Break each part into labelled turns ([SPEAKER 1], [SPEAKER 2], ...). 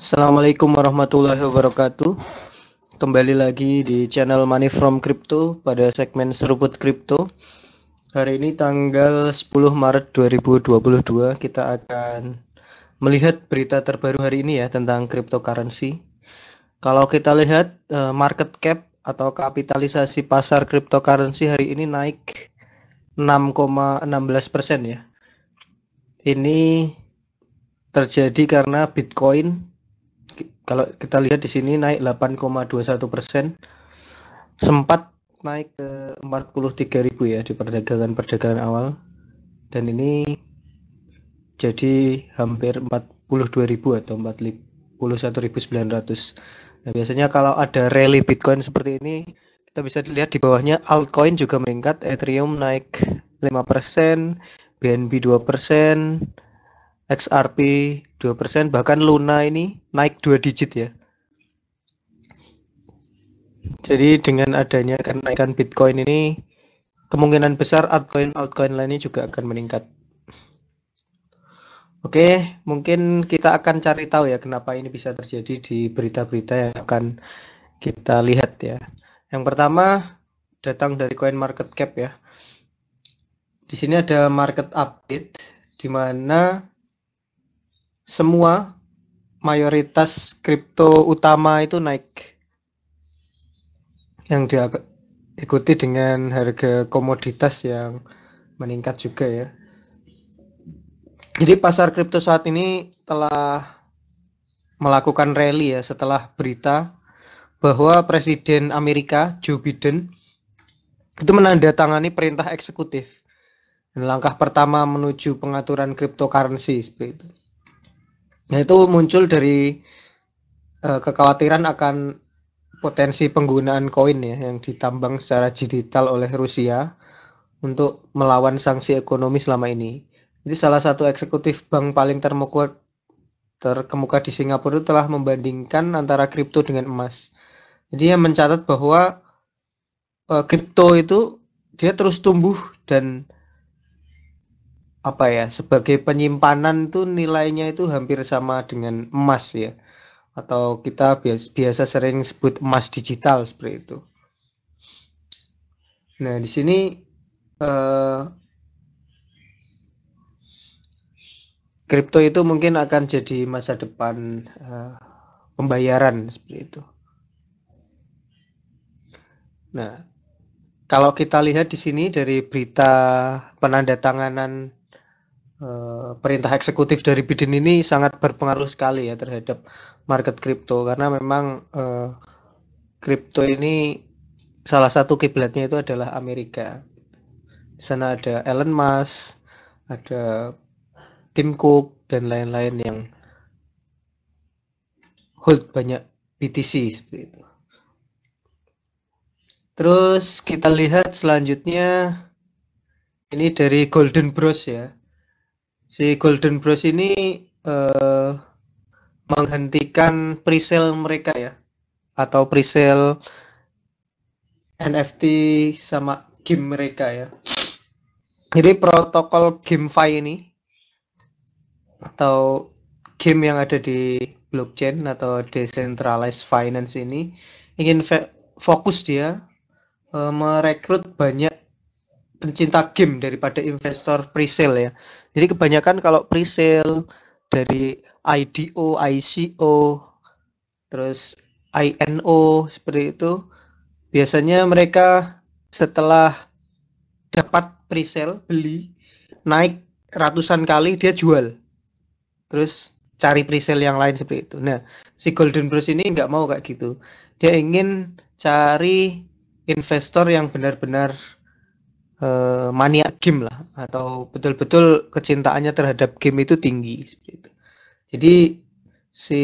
[SPEAKER 1] Assalamualaikum warahmatullahi wabarakatuh. Kembali lagi di channel Money from Crypto pada segmen seruput Crypto. Hari ini tanggal 10 Maret 2022 kita akan melihat berita terbaru hari ini ya tentang cryptocurrency. Kalau kita lihat eh, market cap atau kapitalisasi pasar cryptocurrency hari ini naik 6,16% ya. Ini terjadi karena Bitcoin kalau kita lihat di sini naik 8,21 persen, sempat naik ke 43.000 ya di perdagangan-perdagangan awal, dan ini jadi hampir 42.000 atau 41.900. Nah, biasanya kalau ada rally Bitcoin seperti ini, kita bisa dilihat di bawahnya altcoin juga meningkat, Ethereum naik 5%, BNB 2%, XRP 2%, bahkan Luna ini naik dua digit ya. Jadi dengan adanya kenaikan Bitcoin ini, kemungkinan besar altcoin altcoin lainnya juga akan meningkat. Oke, mungkin kita akan cari tahu ya kenapa ini bisa terjadi di berita-berita yang akan kita lihat ya. Yang pertama datang dari Coin Market Cap ya. Di sini ada market update di mana semua mayoritas kripto utama itu naik yang diikuti dengan harga komoditas yang meningkat juga ya. Jadi pasar kripto saat ini telah melakukan rally ya setelah berita bahwa Presiden Amerika Joe Biden itu menandatangani perintah eksekutif dan langkah pertama menuju pengaturan cryptocurrency seperti itu. Nah itu muncul dari uh, kekhawatiran akan potensi penggunaan koin ya yang ditambang secara digital oleh Rusia untuk melawan sanksi ekonomi selama ini. Jadi salah satu eksekutif bank paling termuka terkemuka di Singapura itu telah membandingkan antara kripto dengan emas. Jadi yang mencatat bahwa eh, kripto uh, itu dia terus tumbuh dan apa ya sebagai penyimpanan tuh nilainya itu hampir sama dengan emas ya atau kita biasa, biasa sering sebut emas digital seperti itu. Nah di sini kripto eh, kripto itu mungkin akan jadi masa depan uh, pembayaran seperti itu. Nah kalau kita lihat di sini dari berita penandatanganan Eh, perintah eksekutif dari Biden ini sangat berpengaruh sekali ya terhadap market kripto karena memang eh, kripto ini salah satu kiblatnya itu adalah Amerika. Di sana ada Elon Musk, ada Tim Cook dan lain-lain yang hold banyak BTC seperti itu. Terus kita lihat selanjutnya ini dari Golden Bros ya si Golden Bros ini uh, menghentikan presale mereka ya atau presale NFT sama game mereka ya. Jadi protokol GameFi ini atau game yang ada di blockchain atau decentralized finance ini ingin fokus dia uh, merekrut banyak pencinta game daripada investor pre-sale ya. Jadi kebanyakan kalau pre-sale dari IDO, ICO, terus INO seperti itu, biasanya mereka setelah dapat pre-sale beli naik ratusan kali dia jual. Terus cari pre-sale yang lain seperti itu. Nah, si Golden Bros ini nggak mau kayak gitu. Dia ingin cari investor yang benar-benar uh, eh, mania game lah atau betul-betul kecintaannya terhadap game itu tinggi seperti itu. Jadi si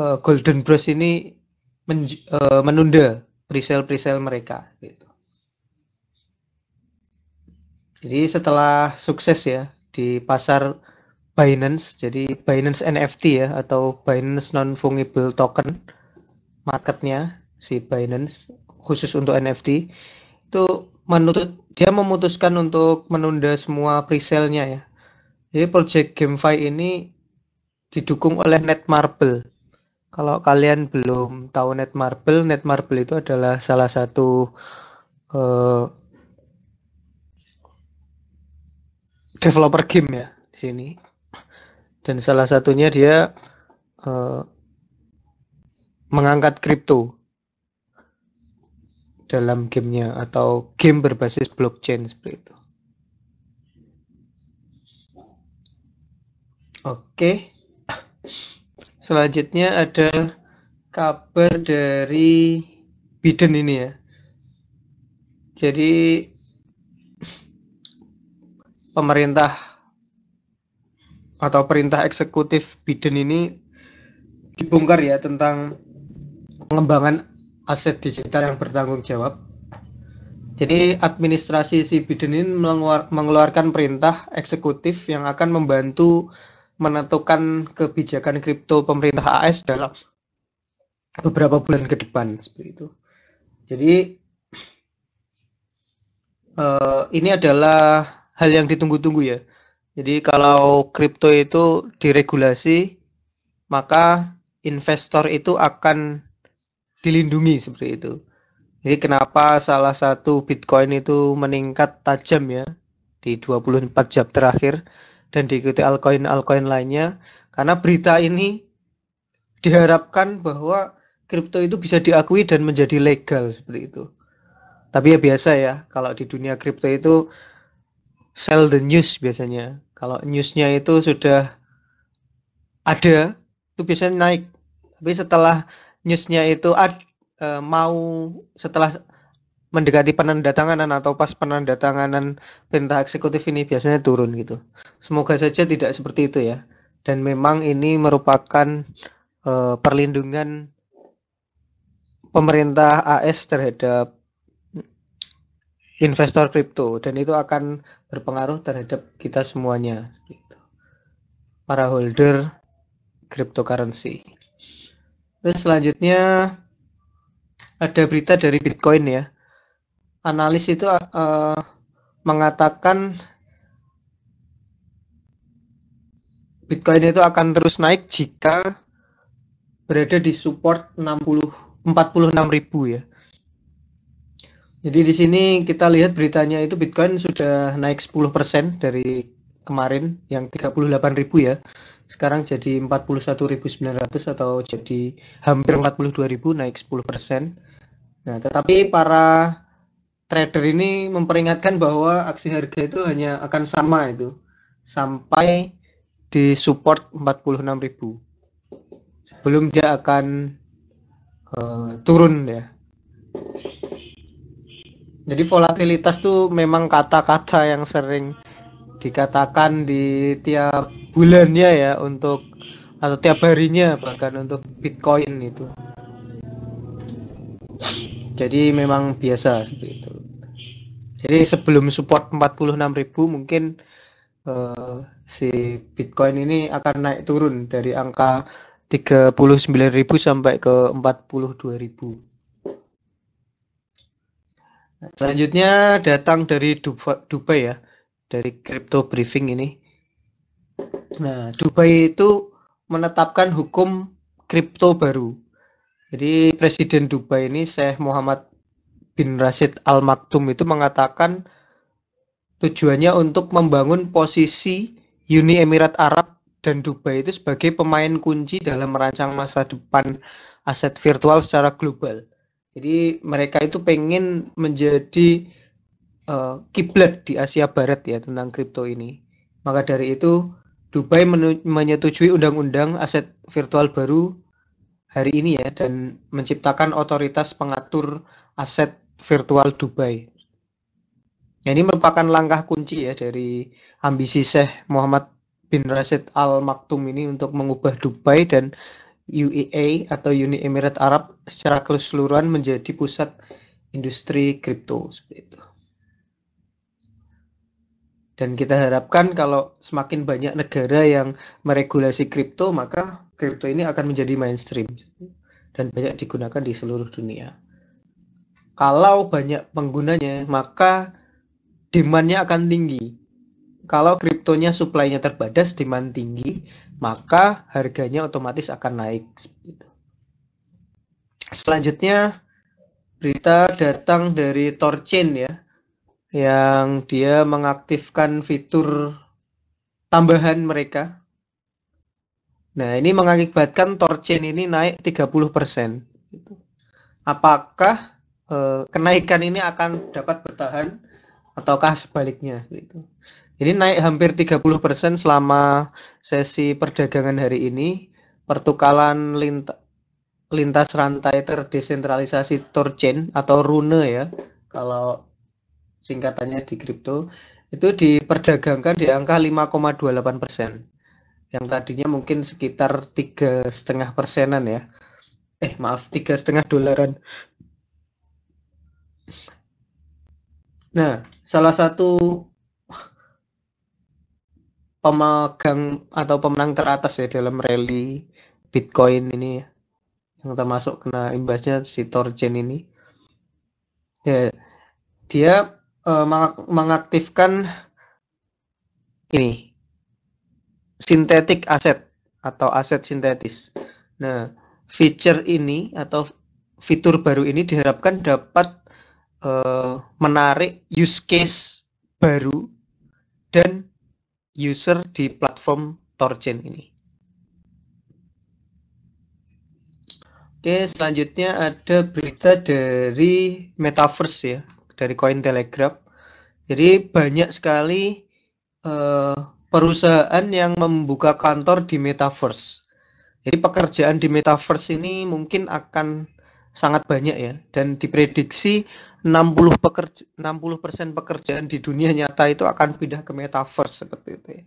[SPEAKER 1] uh, Golden Bros ini men, uh, eh, menunda presale presale mereka gitu. Jadi setelah sukses ya di pasar Binance, jadi Binance NFT ya atau Binance non fungible token marketnya si Binance khusus untuk NFT itu menuntut dia memutuskan untuk menunda semua sale nya ya. Jadi project GameFi ini didukung oleh Netmarble. Kalau kalian belum tahu Netmarble, Netmarble itu adalah salah satu uh, developer game ya di sini. Dan salah satunya dia uh, mengangkat kripto dalam gamenya atau game berbasis blockchain seperti itu. Oke, selanjutnya ada kabar dari Biden ini ya. Jadi pemerintah atau perintah eksekutif Biden ini dibongkar ya tentang pengembangan aset digital yang bertanggung jawab. Jadi administrasi si Biden ini mengeluarkan perintah eksekutif yang akan membantu menentukan kebijakan kripto pemerintah AS dalam beberapa bulan ke depan seperti itu. Jadi uh, ini adalah hal yang ditunggu-tunggu ya. Jadi kalau kripto itu diregulasi, maka investor itu akan dilindungi seperti itu. Jadi kenapa salah satu Bitcoin itu meningkat tajam ya di 24 jam terakhir dan diikuti altcoin-altcoin lainnya karena berita ini diharapkan bahwa kripto itu bisa diakui dan menjadi legal seperti itu. Tapi ya biasa ya kalau di dunia kripto itu sell the news biasanya. Kalau newsnya itu sudah ada itu biasanya naik. Tapi setelah newsnya itu ad, e, mau setelah mendekati penandatanganan atau pas penandatanganan perintah eksekutif ini biasanya turun gitu. Semoga saja tidak seperti itu ya. Dan memang ini merupakan e, perlindungan pemerintah AS terhadap investor kripto dan itu akan berpengaruh terhadap kita semuanya seperti Para holder cryptocurrency. Terus selanjutnya ada berita dari Bitcoin ya. Analis itu uh, mengatakan Bitcoin itu akan terus naik jika berada di support 60 46.000 ya. Jadi di sini kita lihat beritanya itu Bitcoin sudah naik 10% dari kemarin yang 38.000 ya sekarang jadi 41.900 atau jadi hampir 42.000 naik 10%. Nah, tetapi para trader ini memperingatkan bahwa aksi harga itu hanya akan sama itu sampai di support 46.000. Sebelum dia akan uh, turun ya. Jadi volatilitas tuh memang kata-kata yang sering dikatakan di tiap bulannya ya untuk atau tiap harinya bahkan untuk Bitcoin itu. Jadi memang biasa seperti itu. Jadi sebelum support 46.000 mungkin uh, si Bitcoin ini akan naik turun dari angka 39.000 sampai ke 42.000. Nah, selanjutnya datang dari Dubai ya dari crypto briefing ini. Nah, Dubai itu menetapkan hukum kripto baru. Jadi Presiden Dubai ini Syekh Muhammad bin Rashid Al Maktum itu mengatakan tujuannya untuk membangun posisi Uni Emirat Arab dan Dubai itu sebagai pemain kunci dalam merancang masa depan aset virtual secara global. Jadi mereka itu pengen menjadi uh, di Asia Barat ya tentang kripto ini. Maka dari itu Dubai menyetujui undang-undang aset virtual baru hari ini ya dan menciptakan otoritas pengatur aset virtual Dubai. Ya, ini merupakan langkah kunci ya dari ambisi Syekh Muhammad bin Rashid Al Maktum ini untuk mengubah Dubai dan UEA e atau Uni Emirat Arab secara keseluruhan menjadi pusat industri kripto seperti itu. Dan kita harapkan kalau semakin banyak negara yang meregulasi kripto, maka kripto ini akan menjadi mainstream dan banyak digunakan di seluruh dunia. Kalau banyak penggunanya, maka demandnya akan tinggi. Kalau kriptonya suplainya terbatas, demand tinggi, maka harganya otomatis akan naik. Selanjutnya, berita datang dari Torchain ya yang dia mengaktifkan fitur tambahan mereka. Nah, ini mengakibatkan torchain ini naik 30%. Gitu. Apakah eh, kenaikan ini akan dapat bertahan ataukah sebaliknya gitu. Jadi naik hampir 30% selama sesi perdagangan hari ini. Pertukaran lintas lintas rantai terdesentralisasi torchain atau rune ya. Kalau singkatannya di kripto itu diperdagangkan di angka 5,28 persen yang tadinya mungkin sekitar tiga setengah persenan ya eh maaf tiga setengah dolaran nah salah satu pemegang atau pemenang teratas ya dalam rally Bitcoin ini ya, yang termasuk kena imbasnya si Torchain ini ya dia uh, mengaktifkan ini sintetik aset atau aset sintetis. Nah, feature ini atau fitur baru ini diharapkan dapat uh, menarik use case baru dan user di platform Torchain ini. Oke, selanjutnya ada berita dari Metaverse ya dari koin Telegram, Jadi banyak sekali uh, perusahaan yang membuka kantor di metaverse. Jadi pekerjaan di metaverse ini mungkin akan sangat banyak ya dan diprediksi 60 pekerja 60% pekerjaan di dunia nyata itu akan pindah ke metaverse seperti itu ya.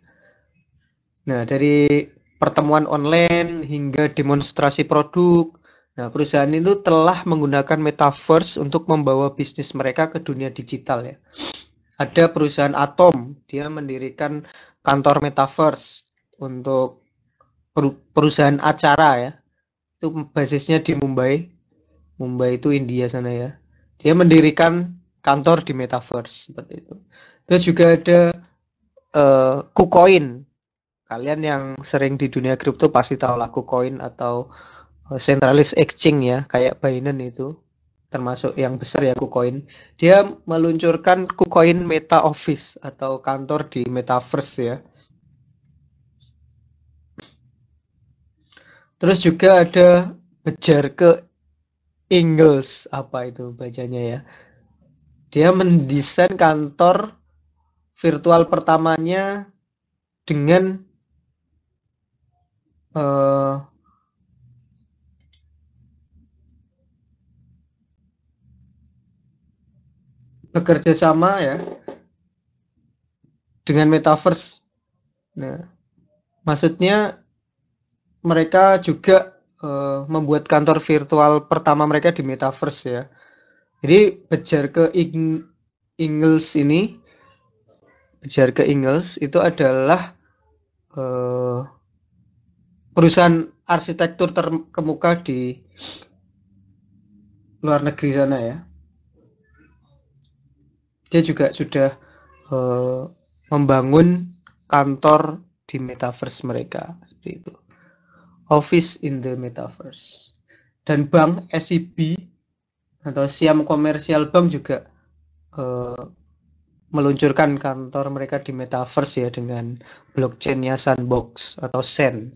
[SPEAKER 1] Nah, dari pertemuan online hingga demonstrasi produk Nah, perusahaan itu telah menggunakan metaverse untuk membawa bisnis mereka ke dunia digital ya. Ada perusahaan Atom, dia mendirikan kantor metaverse untuk perusahaan acara ya. Itu basisnya di Mumbai. Mumbai itu India sana ya. Dia mendirikan kantor di metaverse seperti itu. Terus juga ada uh, KuCoin. Kalian yang sering di dunia kripto pasti tahu lah KuCoin atau sentralis eh, exchange ya kayak Binance itu termasuk yang besar ya KuCoin dia meluncurkan KuCoin Meta Office atau kantor di metaverse ya terus juga ada bejar ke Ingles apa itu bacanya ya dia mendesain kantor virtual pertamanya dengan uh, bekerja sama ya dengan metaverse. Nah, maksudnya mereka juga e, membuat kantor virtual pertama mereka di metaverse ya. Jadi bejar ke Ing Ingles ini, bejar ke Ingles itu adalah e, perusahaan arsitektur terkemuka di luar negeri sana ya dia juga sudah uh, membangun kantor di metaverse mereka seperti itu. Office in the metaverse. Dan bank SIB atau Siam Komersial Bank juga uh, meluncurkan kantor mereka di metaverse ya dengan blockchainnya Sandbox atau Sen.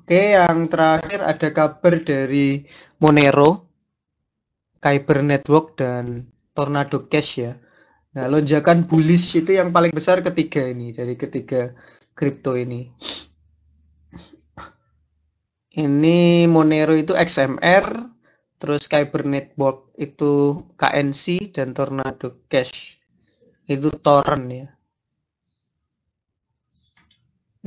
[SPEAKER 1] Oke, yang terakhir ada kabar dari Monero, Kyber Network dan tornado cash ya. Nah, lonjakan bullish itu yang paling besar ketiga ini dari ketiga kripto ini. Ini Monero itu XMR, terus Kyber Network itu KNC dan Tornado Cash itu torrent ya.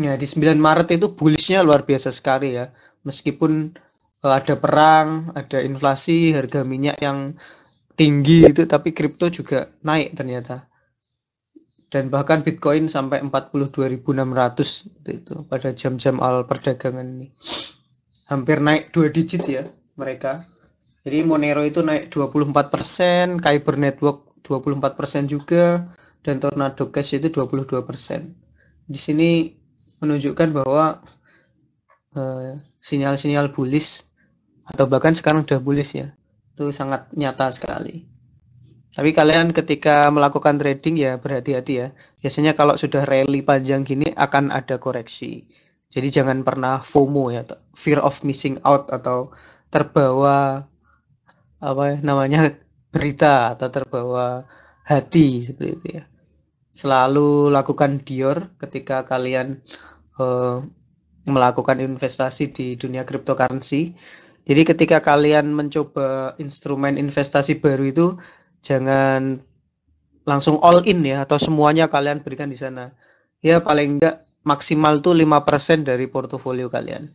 [SPEAKER 1] Nah di 9 Maret itu bullishnya luar biasa sekali ya. Meskipun eh, ada perang, ada inflasi, harga minyak yang tinggi itu tapi kripto juga naik ternyata dan bahkan Bitcoin sampai 42.600 gitu, itu pada jam-jam awal perdagangan ini hampir naik dua digit ya mereka jadi Monero itu naik 24% Kyber Network 24% juga dan Tornado Cash itu 22% di sini menunjukkan bahwa eh, sinyal-sinyal uh, bullish atau bahkan sekarang sudah bullish ya itu sangat nyata sekali. Tapi kalian ketika melakukan trading ya berhati-hati ya. Biasanya kalau sudah rally panjang gini akan ada koreksi. Jadi jangan pernah FOMO ya, fear of missing out atau terbawa apa ya namanya berita atau terbawa hati seperti itu ya. Selalu lakukan dior ketika kalian uh, melakukan investasi di dunia cryptocurrency jadi ketika kalian mencoba instrumen investasi baru itu jangan langsung all in ya atau semuanya kalian berikan di sana. Ya paling enggak maksimal tuh 5% dari portofolio kalian.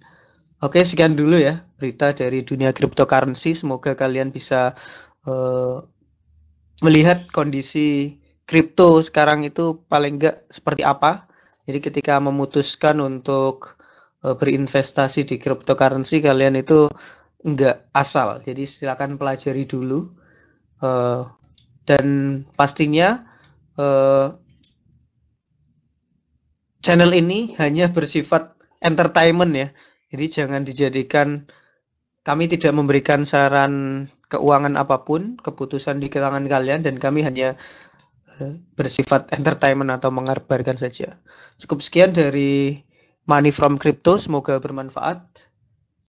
[SPEAKER 1] Oke, sekian dulu ya berita dari dunia cryptocurrency. Semoga kalian bisa uh, melihat kondisi kripto sekarang itu paling enggak seperti apa. Jadi ketika memutuskan untuk Eh, berinvestasi di cryptocurrency kalian itu nggak asal. Jadi silakan pelajari dulu uh, dan pastinya uh, channel ini hanya bersifat entertainment ya. Jadi jangan dijadikan kami tidak memberikan saran keuangan apapun, keputusan di kalangan kalian dan kami hanya uh, bersifat entertainment atau mengabarkan saja. Cukup sekian dari Money from Crypto. Semoga bermanfaat.